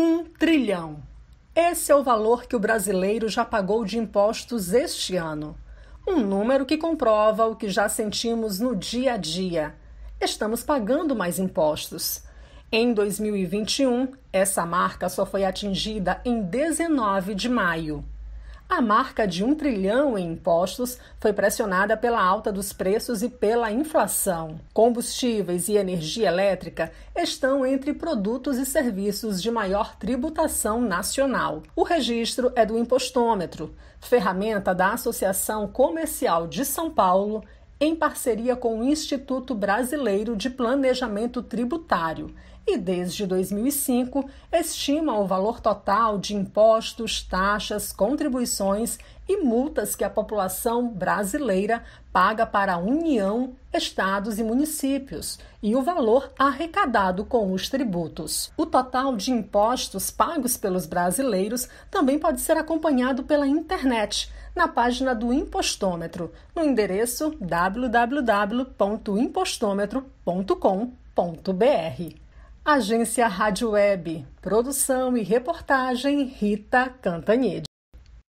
Um trilhão. Esse é o valor que o brasileiro já pagou de impostos este ano. Um número que comprova o que já sentimos no dia a dia. Estamos pagando mais impostos. Em 2021, essa marca só foi atingida em 19 de maio. A marca de um trilhão em impostos foi pressionada pela alta dos preços e pela inflação. Combustíveis e energia elétrica estão entre produtos e serviços de maior tributação nacional. O registro é do impostômetro, ferramenta da Associação Comercial de São Paulo em parceria com o Instituto Brasileiro de Planejamento Tributário e, desde 2005, estima o valor total de impostos, taxas, contribuições e multas que a população brasileira paga para a União, estados e municípios, e o valor arrecadado com os tributos. O total de impostos pagos pelos brasileiros também pode ser acompanhado pela internet, na página do Impostômetro, no endereço www.impostômetro.com.br. Agência Rádio Web, produção e reportagem Rita Cantanhede.